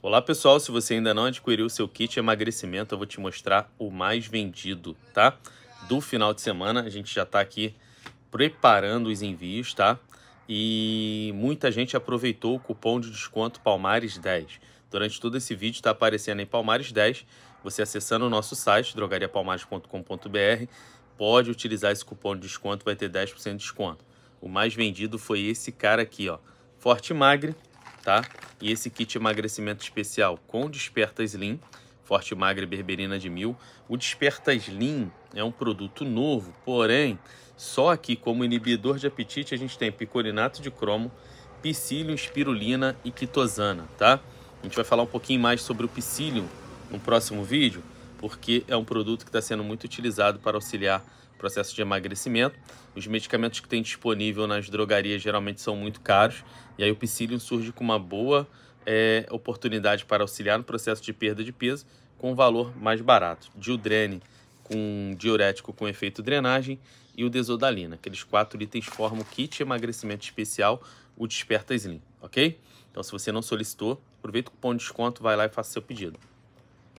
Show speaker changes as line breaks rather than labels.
Olá pessoal, se você ainda não adquiriu o seu kit emagrecimento, eu vou te mostrar o mais vendido, tá? Do final de semana, a gente já está aqui preparando os envios, tá? E muita gente aproveitou o cupom de desconto Palmares10. Durante todo esse vídeo está aparecendo em Palmares10, você acessando o nosso site, drogariapalmares.com.br, pode utilizar esse cupom de desconto, vai ter 10% de desconto. O mais vendido foi esse cara aqui, ó, Forte Magre, tá? E esse kit emagrecimento especial com Desperta Slim, Forte Magra Berberina de Mil. O Desperta Slim é um produto novo, porém, só que como inibidor de apetite a gente tem picolinato de cromo, psyllium, espirulina e quitosana, tá? A gente vai falar um pouquinho mais sobre o psyllium no próximo vídeo, porque é um produto que está sendo muito utilizado para auxiliar o processo de emagrecimento. Os medicamentos que tem disponível nas drogarias geralmente são muito caros, e aí o psyllium surge com uma boa é, oportunidade para auxiliar no processo de perda de peso com um valor mais barato. Dildrene com diurético com efeito drenagem e o desodalina. Aqueles quatro itens formam o kit emagrecimento especial, o Desperta Slim, ok? Então, se você não solicitou, aproveita o cupom de desconto, vai lá e faça seu pedido.